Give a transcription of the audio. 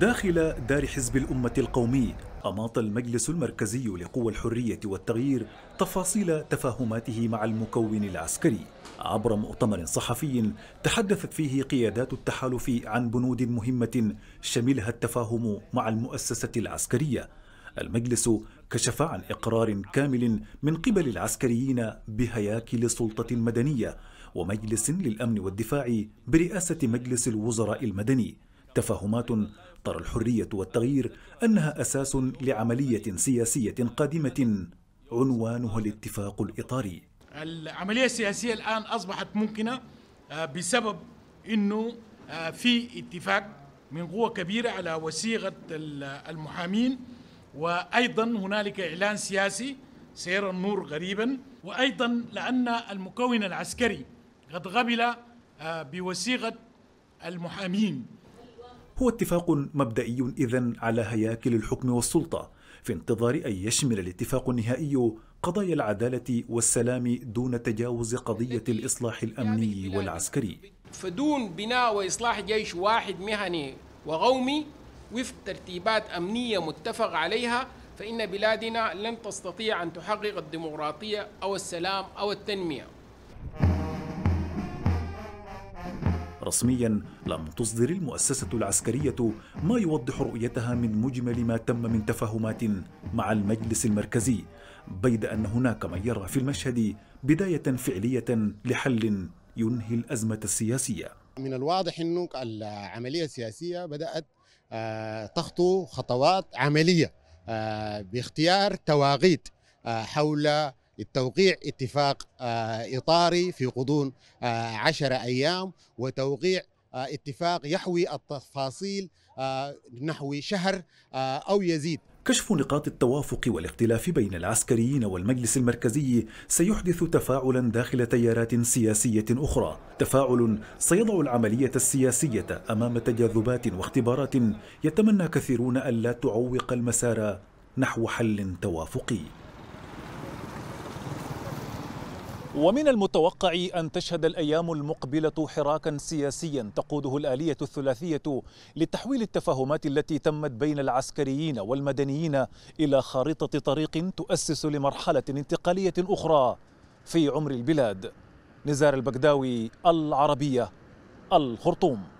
داخل دار حزب الأمة القومي أماط المجلس المركزي لقوى الحرية والتغيير تفاصيل تفاهماته مع المكون العسكري عبر مؤتمر صحفي تحدثت فيه قيادات التحالف عن بنود مهمة شملها التفاهم مع المؤسسة العسكرية المجلس كشف عن إقرار كامل من قبل العسكريين بهياكل سلطة مدنية ومجلس للأمن والدفاع برئاسة مجلس الوزراء المدني تفاهمات ترى الحرية والتغيير أنها أساس لعملية سياسية قادمة عنوانها الاتفاق الإطاري العملية السياسية الآن أصبحت ممكنة آه، بسبب أنه آه، في اتفاق من قوة كبيرة على وثيقة المحامين وأيضا هنالك إعلان سياسي سيرى النور غريبا وأيضا لأن المكون العسكري قد غبل آه، بوثيقة المحامين هو اتفاق مبدئي إذا على هياكل الحكم والسلطة في انتظار أن يشمل الاتفاق النهائي قضايا العدالة والسلام دون تجاوز قضية الإصلاح الأمني والعسكري فدون بناء وإصلاح جيش واحد مهني وقومي وفق ترتيبات أمنية متفق عليها فإن بلادنا لن تستطيع أن تحقق الديمقراطية أو السلام أو التنمية رسميا لم تصدر المؤسسة العسكرية ما يوضح رؤيتها من مجمل ما تم من تفاهمات مع المجلس المركزي بيد أن هناك من يرى في المشهد بداية فعلية لحل ينهي الأزمة السياسية من الواضح أن العملية السياسية بدأت آه، تخطو خطوات عملية آه، باختيار تواقيت آه، حول توقيع اتفاق آه، إطاري في غضون آه، عشر أيام وتوقيع آه، اتفاق يحوي التفاصيل نحو شهر أو يزيد كشف نقاط التوافق والاختلاف بين العسكريين والمجلس المركزي سيحدث تفاعلا داخل تيارات سياسيه اخرى، تفاعل سيضع العمليه السياسيه امام تجاذبات واختبارات يتمنى كثيرون الا تعوق المسار نحو حل توافقي. ومن المتوقع أن تشهد الأيام المقبلة حراكا سياسيا تقوده الآلية الثلاثية لتحويل التفاهمات التي تمت بين العسكريين والمدنيين إلى خارطة طريق تؤسس لمرحلة انتقالية أخرى في عمر البلاد نزار البغداوي العربية الخرطوم